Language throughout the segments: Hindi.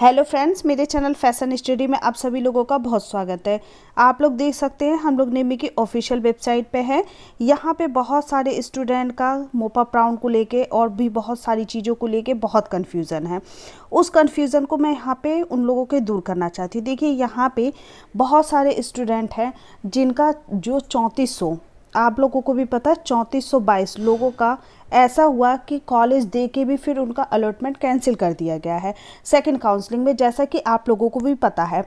हेलो फ्रेंड्स मेरे चैनल फैशन स्टडी में आप सभी लोगों का बहुत स्वागत है आप लोग देख सकते हैं हम लोग नेमी की ऑफिशियल वेबसाइट पे हैं यहाँ पे बहुत सारे स्टूडेंट का मोपा प्राउन को लेके और भी बहुत सारी चीज़ों को लेके बहुत कन्फ्यूज़न है उस कन्फ्यूज़न को मैं यहाँ पे उन लोगों के दूर करना चाहती हूँ देखिए यहाँ पर बहुत सारे स्टूडेंट हैं जिनका जो चौंतीस आप लोगों को भी पता है चौंतीस लोगों का ऐसा हुआ कि कॉलेज दे के भी फिर उनका अलॉटमेंट कैंसिल कर दिया गया है सेकंड काउंसलिंग में जैसा कि आप लोगों को भी पता है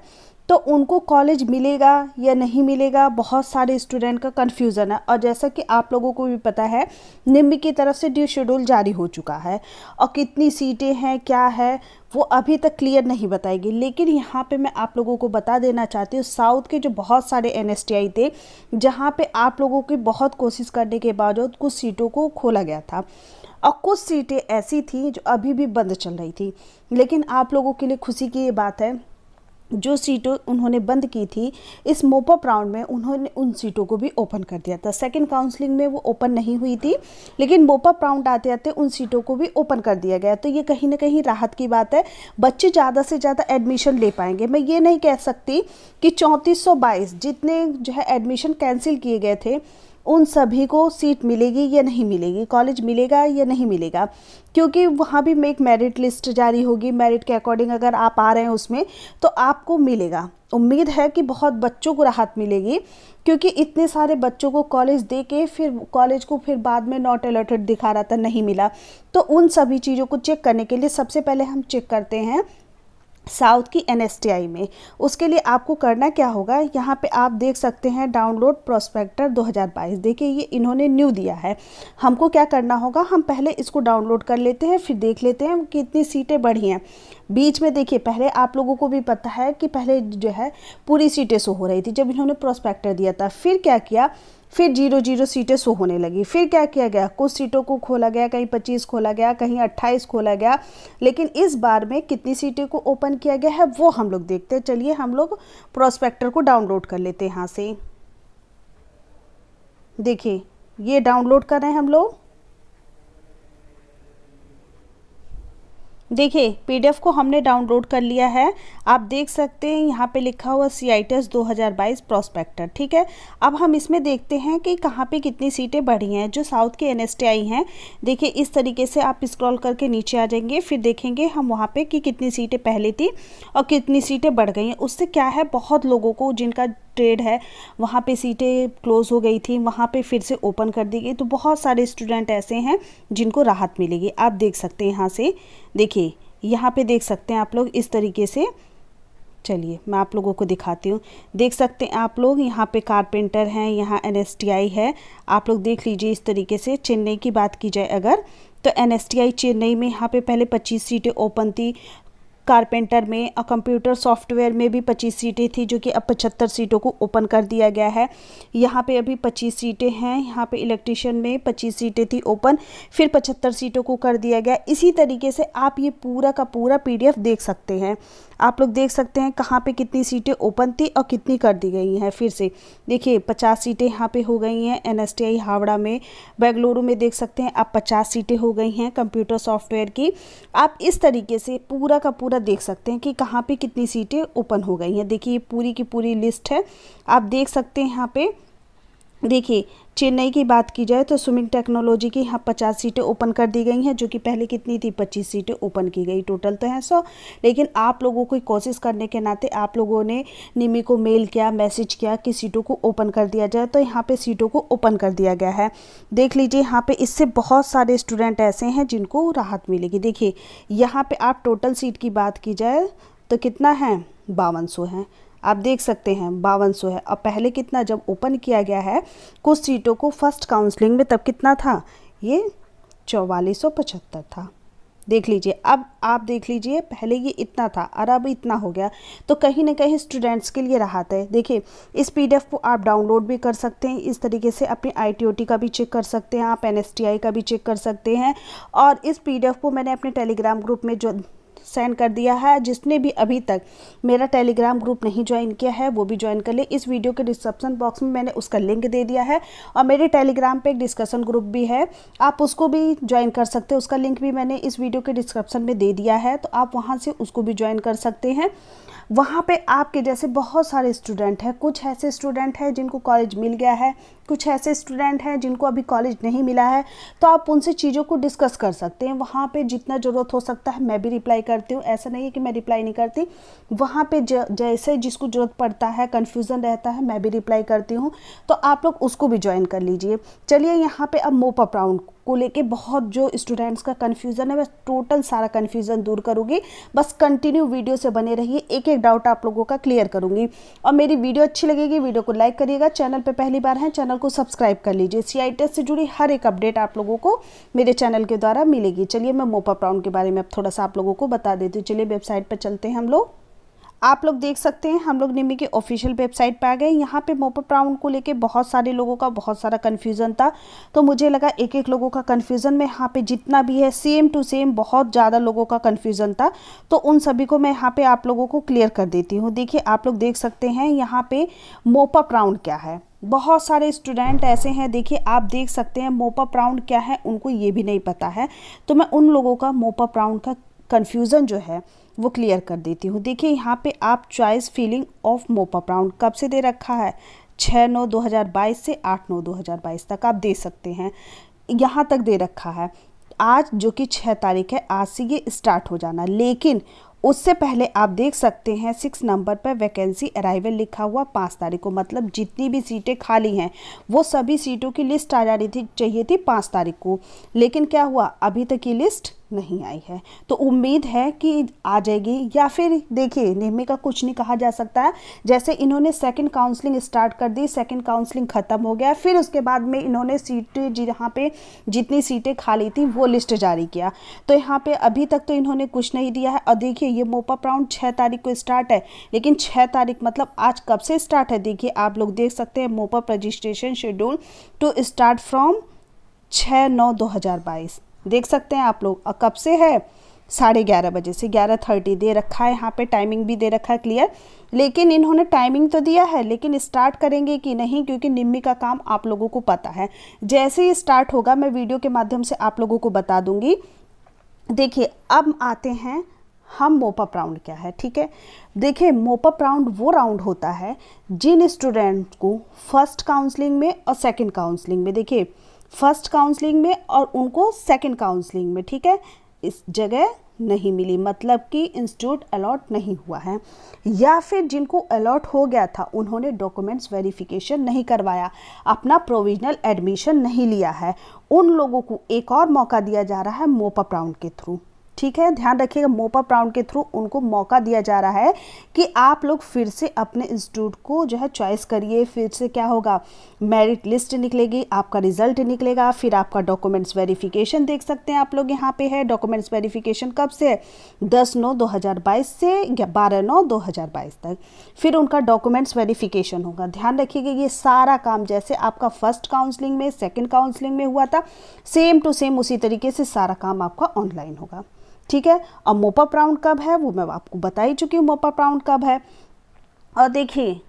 तो उनको कॉलेज मिलेगा या नहीं मिलेगा बहुत सारे स्टूडेंट का कन्फ्यूज़न है और जैसा कि आप लोगों को भी पता है निम्ब की तरफ से ड्यू शेड्यूल जारी हो चुका है और कितनी सीटें हैं क्या है वो अभी तक क्लियर नहीं बताएगी लेकिन यहाँ पे मैं आप लोगों को बता देना चाहती हूँ साउथ के जो बहुत सारे एन थे जहाँ पर आप लोगों की बहुत कोशिश करने के बावजूद कुछ सीटों को खोला गया था और कुछ सीटें ऐसी थी जो अभी भी बंद चल रही थी लेकिन आप लोगों के लिए खुशी की ये बात है जो सीटों उन्होंने बंद की थी इस मोपअप राउंड में उन्होंने उन सीटों को भी ओपन कर दिया था सेकंड काउंसलिंग में वो ओपन नहीं हुई थी लेकिन मोपअप राउंड आते आते उन सीटों को भी ओपन कर दिया गया तो ये कहीं ना कहीं राहत की बात है बच्चे ज़्यादा से ज़्यादा एडमिशन ले पाएंगे मैं ये नहीं कह सकती कि चौंतीस जितने जो है एडमिशन कैंसिल किए गए थे उन सभी को सीट मिलेगी या नहीं मिलेगी कॉलेज मिलेगा या नहीं मिलेगा क्योंकि वहाँ भी एक मेरिट लिस्ट जारी होगी मेरिट के अकॉर्डिंग अगर आप आ रहे हैं उसमें तो आपको मिलेगा उम्मीद है कि बहुत बच्चों को राहत मिलेगी क्योंकि इतने सारे बच्चों को कॉलेज दे के फिर कॉलेज को फिर बाद में नॉट अलर्टेड दिखा रहा था नहीं मिला तो उन सभी चीज़ों को चेक करने के लिए सबसे पहले हम चेक करते हैं साउथ की एन में उसके लिए आपको करना क्या होगा यहाँ पे आप देख सकते हैं डाउनलोड प्रोस्पेक्टर 2022 देखिए ये इन्होंने न्यू दिया है हमको क्या करना होगा हम पहले इसको डाउनलोड कर लेते हैं फिर देख लेते हैं कितनी सीटें बढ़ी हैं बीच में देखिए पहले आप लोगों को भी पता है कि पहले जो है पूरी सीटें सो हो रही थी जब इन्होंने प्रोस्पेक्टर दिया था फिर क्या किया फिर जीरो जीरो सीटें सो होने लगी फिर क्या किया गया कुछ सीटों को खोला गया कहीं पच्चीस खोला गया कहीं अट्ठाईस खोला गया लेकिन इस बार में कितनी सीटें को ओपन किया गया है वो हम लोग देखते हैं चलिए हम लोग प्रोस्पेक्टर को डाउनलोड कर लेते हैं यहाँ से देखिए ये डाउनलोड कर रहे हैं हम लोग देखिए पीडीएफ को हमने डाउनलोड कर लिया है आप देख सकते हैं यहाँ पे लिखा हुआ सी आई बाईस प्रोस्पेक्टर ठीक है अब हम इसमें देखते हैं कि कहाँ पे कितनी सीटें बढ़ी हैं जो साउथ के एन हैं देखिए इस तरीके से आप स्क्रॉल करके नीचे आ जाएंगे फिर देखेंगे हम वहाँ पर कि कितनी सीटें पहले थी और कितनी सीटें बढ़ गई हैं उससे क्या है बहुत लोगों को जिनका ट्रेड है वहाँ पे सीटें क्लोज़ हो गई थी वहाँ पे फिर से ओपन कर दी गई तो बहुत सारे स्टूडेंट ऐसे हैं जिनको राहत मिलेगी आप देख सकते हैं यहाँ से देखिए यहाँ पे देख सकते हैं आप लोग इस तरीके से चलिए मैं आप लोगों को दिखाती हूँ देख सकते हैं आप लोग यहाँ पे कारपेंटर हैं यहाँ एन है आप लोग देख लीजिए इस तरीके से चेन्नई की बात की जाए अगर तो एन चेन्नई में यहाँ पे पहले 25 सीटें ओपन थी कारपेंटर में और कंप्यूटर सॉफ्टवेयर में भी 25 सीटें थी जो कि अब 75 सीटों को ओपन कर दिया गया है यहाँ पे अभी 25 सीटें हैं यहाँ पे इलेक्ट्रिशियन में 25 सीटें थी ओपन फिर 75 सीटों को कर दिया गया इसी तरीके से आप ये पूरा का पूरा पी देख सकते हैं आप लोग देख सकते हैं कहाँ पर कितनी सीटें ओपन थी और कितनी कर दी गई हैं फिर से देखिए पचास सीटें यहाँ पर हो गई हैं एन हावड़ा में बेंगलुरु में देख सकते हैं आप पचास सीटें हो गई हैं कंप्यूटर सॉफ्टवेयर की आप इस तरीके से पूरा का पूरा अंदर देख सकते हैं कि कहाँ पे कितनी सीटें ओपन हो गई हैं देखिए ये पूरी की पूरी लिस्ट है आप देख सकते हैं यहाँ पे देखिए चेन्नई की बात की जाए तो स्विमिंग टेक्नोलॉजी की यहाँ पचास सीटें ओपन कर दी गई हैं जो कि पहले कितनी थी पच्चीस सीटें ओपन की गई टोटल तो है सौ लेकिन आप लोगों की कोशिश करने के नाते आप लोगों ने निमी को मेल किया मैसेज किया कि सीटों को ओपन कर दिया जाए तो यहाँ पे सीटों को ओपन कर दिया गया है देख लीजिए यहाँ पर इससे बहुत सारे स्टूडेंट ऐसे हैं जिनको राहत मिलेगी देखिए यहाँ पर आप टोटल सीट की बात की जाए तो कितना है बावन सौ है आप देख सकते हैं बावन सौ है अब पहले कितना जब ओपन किया गया है कुछ सीटों को फर्स्ट काउंसलिंग में तब कितना था ये चौवालीस सौ पचहत्तर था देख लीजिए अब आप देख लीजिए पहले ये इतना था और अब इतना हो गया तो कहीं ना कहीं स्टूडेंट्स के लिए राहत है देखिए इस पीडीएफ को आप डाउनलोड भी कर सकते हैं इस तरीके से अपने आईटीओटी का भी चेक कर सकते हैं आप एनएसटीआई का भी चेक कर सकते हैं और इस पीडीएफ को मैंने अपने टेलीग्राम ग्रुप में जो सेंड कर दिया है जिसने भी अभी तक मेरा टेलीग्राम ग्रुप नहीं ज्वाइन किया है वो भी ज्वाइन कर ले इस वीडियो के डिस्क्रिप्सन बॉक्स में मैंने उसका लिंक दे दिया है और मेरे टेलीग्राम पर एक डिस्कसन ग्रुप भी है आप उसको भी ज्वाइन कर सकते हैं उसका लिंक भी मैंने इस वीडियो के डिस्क्रिप्शन में दे दिया है तो आप वहाँ से उसको भी ज्वाइन कर सकते हैं वहाँ पे आपके जैसे बहुत सारे स्टूडेंट हैं कुछ ऐसे स्टूडेंट हैं जिनको कॉलेज मिल गया है कुछ ऐसे स्टूडेंट हैं जिनको अभी कॉलेज नहीं मिला है तो आप उनसे चीज़ों को डिस्कस कर सकते हैं वहाँ पे जितना ज़रूरत हो सकता है मैं भी रिप्लाई करती हूँ ऐसा नहीं है कि मैं रिप्लाई नहीं करती वहाँ पे ज, जैसे जिसको ज़रूरत पड़ता है कन्फ्यूज़न रहता है मैं भी रिप्लाई करती हूँ तो आप लोग उसको भी ज्वाइन कर लीजिए चलिए यहाँ पर अब मोप अप राउंड को लेके बहुत जो स्टूडेंट्स का कन्फ्यूज़न है मैं टोटल सारा कन्फ्यूज़न दूर करूँगी बस कंटिन्यू वीडियो से बने रहिए एक एक डाउट आप लोगों का क्लियर करूँगी और मेरी वीडियो अच्छी लगेगी वीडियो को लाइक करिएगा चैनल पर पहली बार है चैनल को सब्सक्राइब कर लीजिए सी टेस्ट से जुड़ी हर एक अपडेट आप लोगों को मेरे चैनल के द्वारा मिलेगी चलिए मैं मोपा प्राउन के बारे में अब थोड़ा सा आप लोगों को बता देती हूँ चलिए वेबसाइट पर चलते हैं हम लोग आप लोग देख सकते हैं हम लोग निमी के ऑफिशियल वेबसाइट पर आ गए यहाँ पे मोपअप राउंड को लेके बहुत सारे लोगों का बहुत सारा कन्फ्यूज़न था तो मुझे लगा एक एक लोगों का कन्फ्यूज़न में यहाँ पे जितना भी है सेम टू सेम बहुत ज़्यादा लोगों का कन्फ्यूज़न था तो उन सभी को मैं यहाँ पे आप लोगों को क्लियर कर देती हूँ देखिए आप लोग देख सकते हैं यहाँ पर मोपअप राउंड क्या है बहुत सारे स्टूडेंट ऐसे हैं देखिए आप देख सकते हैं मोपअप राउंड क्या है उनको ये भी नहीं पता है तो मैं उन लोगों का मोपअप राउंड का कन्फ्यूज़न जो है वो क्लियर कर देती हूँ देखिए यहाँ पे आप choice filling of mop up round कब से दे रखा है छः नौ दो हज़ार बाईस से आठ नौ दो हज़ार बाईस तक आप दे सकते हैं यहाँ तक दे रखा है आज जो कि छः तारीख है आज से ये स्टार्ट हो जाना लेकिन उससे पहले आप देख सकते हैं सिक्स नंबर पर वैकेंसी अराइवल लिखा हुआ पाँच तारीख को मतलब जितनी भी सीटें खाली हैं वो सभी सीटों की लिस्ट आ जा रही थी चाहिए थी पाँच तारीख को लेकिन क्या हुआ अभी तक ये लिस्ट नहीं आई है तो उम्मीद है कि आ जाएगी या फिर देखिए नेहमे का कुछ नहीं कहा जा सकता है जैसे इन्होंने सेकंड काउंसलिंग स्टार्ट कर दी सेकंड काउंसलिंग ख़त्म हो गया फिर उसके बाद में इन्होंने सीट जहाँ पे जितनी सीटें खाली थी वो लिस्ट जारी किया तो यहाँ पे अभी तक तो इन्होंने कुछ नहीं दिया है और देखिए ये मोपअप राउंड छः तारीख को स्टार्ट है लेकिन छः तारीख मतलब आज कब से स्टार्ट है देखिए आप लोग देख सकते हैं mop up registration schedule to start from छः नौ दो हज़ार बाईस देख सकते हैं आप लोग कब से है साढ़े ग्यारह बजे से ग्यारह थर्टी दे रखा है यहाँ पे टाइमिंग भी दे रखा है क्लियर लेकिन इन्होंने टाइमिंग तो दिया है लेकिन स्टार्ट करेंगे कि नहीं क्योंकि निम्मी का काम आप लोगों को पता है जैसे ही स्टार्ट होगा मैं वीडियो के माध्यम से आप लोगों को बता दूंगी देखिए अब आते हैं हम मोपअप राउंड क्या है ठीक है देखिए मोपअप राउंड वो राउंड होता है जिन स्टूडेंट को फर्स्ट काउंसलिंग में और सेकेंड काउंसलिंग में देखिए फर्स्ट काउंसलिंग में और उनको सेकेंड काउंसलिंग में ठीक है इस जगह नहीं मिली मतलब कि इंस्टीट्यूट अलॉट नहीं हुआ है या फिर जिनको अलॉट हो गया था उन्होंने डॉक्यूमेंट्स वेरिफिकेशन नहीं करवाया अपना प्रोविजनल एडमिशन नहीं लिया है उन लोगों को एक और मौका दिया जा रहा है मोपअप राउंड के थ्रू ठीक है ध्यान रखिएगा मोपा प्राउंड के थ्रू उनको मौका दिया जा रहा है कि आप लोग फिर से अपने इंस्टीट्यूट को जो है चॉइस करिए फिर से क्या होगा मेरिट लिस्ट निकलेगी आपका रिजल्ट निकलेगा फिर आपका डॉक्यूमेंट्स वेरिफिकेशन देख सकते हैं आप लोग यहाँ पे है डॉक्यूमेंट्स वेरिफिकेशन कब से दस नौ दो हज़ार बाईस से बारह नौ दो हज़ार बाईस तक फिर उनका डॉक्यूमेंट्स वेरीफिकेशन होगा ध्यान रखिएगा ये सारा काम जैसे आपका फर्स्ट काउंसलिंग में सेकेंड काउंसलिंग में हुआ था सेम टू सेम उसी तरीके से सारा काम आपका ऑनलाइन होगा ठीक है और मोपा प्राउंड कब है वो मैं आपको बता ही चुकी हूँ मोपा प्राउंड कब है और देखिए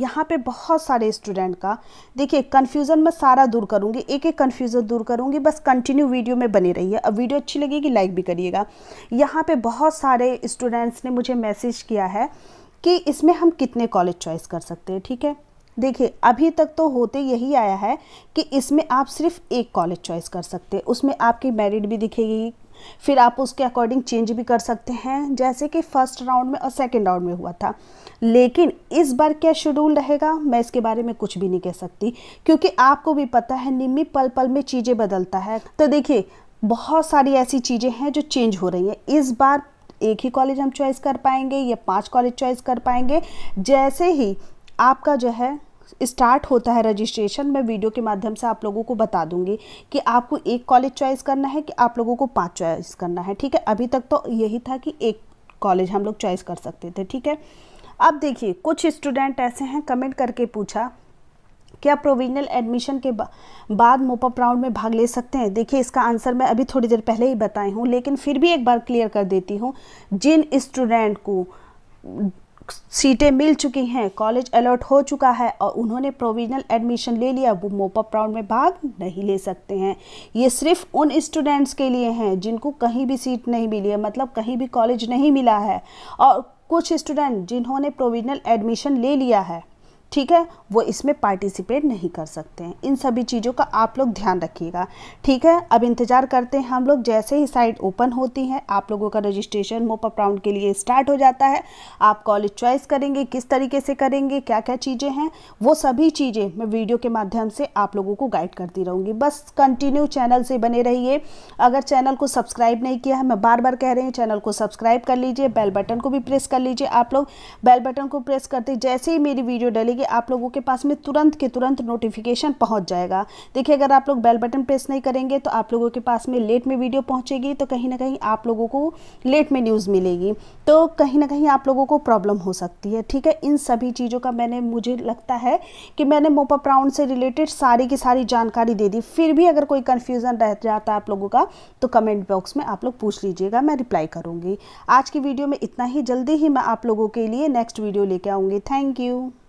यहाँ पे बहुत सारे स्टूडेंट का देखिए कन्फ्यूज़न मैं सारा दूर करूँगी एक एक कन्फ्यूज़न दूर करूँगी बस कंटिन्यू वीडियो में बनी रहिए अब वीडियो अच्छी लगेगी लाइक भी करिएगा यहाँ पे बहुत सारे स्टूडेंट्स ने मुझे मैसेज किया है कि इसमें हम कितने कॉलेज चॉइस कर सकते हैं ठीक है देखिए अभी तक तो होते यही आया है कि इसमें आप सिर्फ एक कॉलेज चॉइस कर सकते हैं उसमें आपकी मेरिट भी दिखेगी फिर आप उसके अकॉर्डिंग चेंज भी कर सकते हैं जैसे कि फर्स्ट राउंड में और सेकेंड राउंड में हुआ था लेकिन इस बार क्या शेड्यूल रहेगा मैं इसके बारे में कुछ भी नहीं कह सकती क्योंकि आपको भी पता है निम्मी पल पल में चीज़ें बदलता है तो देखिए बहुत सारी ऐसी चीज़ें हैं जो चेंज हो रही हैं इस बार एक ही कॉलेज हम चॉइस कर पाएंगे या पांच कॉलेज चॉइस कर पाएंगे जैसे ही आपका जो है स्टार्ट होता है रजिस्ट्रेशन मैं वीडियो के माध्यम से आप लोगों को बता दूंगी कि आपको एक कॉलेज चॉइस करना है कि आप लोगों को पाँच चॉइस करना है ठीक है अभी तक तो यही था कि एक कॉलेज हम लोग चॉइस कर सकते थे ठीक है अब देखिए कुछ स्टूडेंट ऐसे हैं कमेंट करके पूछा क्या प्रोविजनल एडमिशन के बा, बाद मोपअप राउंड में भाग ले सकते हैं देखिए इसका आंसर मैं अभी थोड़ी देर पहले ही बताई हूँ लेकिन फिर भी एक बार क्लियर कर देती हूँ जिन स्टूडेंट को सीटें मिल चुकी हैं कॉलेज अलर्ट हो चुका है और उन्होंने प्रोविजनल एडमिशन ले लिया वो मोपअप राउंड में भाग नहीं ले सकते हैं ये सिर्फ उन स्टूडेंट्स के लिए हैं जिनको कहीं भी सीट नहीं मिली है मतलब कहीं भी कॉलेज नहीं मिला है और कुछ स्टूडेंट जिन्होंने प्रोविजनल एडमिशन ले लिया है ठीक है वो इसमें पार्टिसिपेट नहीं कर सकते हैं इन सभी चीज़ों का आप लोग ध्यान रखिएगा ठीक है अब इंतज़ार करते हैं हम लोग जैसे ही साइट ओपन होती है आप लोगों का रजिस्ट्रेशन मोप राउंड के लिए स्टार्ट हो जाता है आप कॉलेज चॉइस करेंगे किस तरीके से करेंगे क्या क्या चीज़ें हैं वो सभी चीज़ें मैं वीडियो के माध्यम से आप लोगों को गाइड करती रहूँगी बस कंटिन्यू चैनल से बने रहिए अगर चैनल को सब्सक्राइब नहीं किया है मैं बार बार कह रही हूँ चैनल को सब्सक्राइब कर लीजिए बेल बटन को भी प्रेस कर लीजिए आप लोग बेल बटन को प्रेस करते जैसे ही मेरी वीडियो डलेगी आप लोगों के पास में तुरंत के तुरंत नोटिफिकेशन पहुंच जाएगा देखिए अगर आप लोग बेल बटन प्रेस नहीं करेंगे तो आप लोगों के पास में लेट में वीडियो पहुंचेगी तो कहीं ना कहीं आप लोगों को लेट में न्यूज़ मिलेगी तो कहीं ना कहीं आप लोगों को प्रॉब्लम हो सकती है ठीक है इन सभी चीज़ों का मैंने मुझे लगता है कि मैंने मोपा प्राउंड से रिलेटेड सारी की सारी जानकारी दे दी फिर भी अगर कोई कन्फ्यूज़न रह जाता है आप लोगों का तो कमेंट बॉक्स में आप लोग पूछ लीजिएगा मैं रिप्लाई करूँगी आज की वीडियो में इतना ही जल्दी ही मैं आप लोगों के लिए नेक्स्ट वीडियो लेके आऊँगी थैंक यू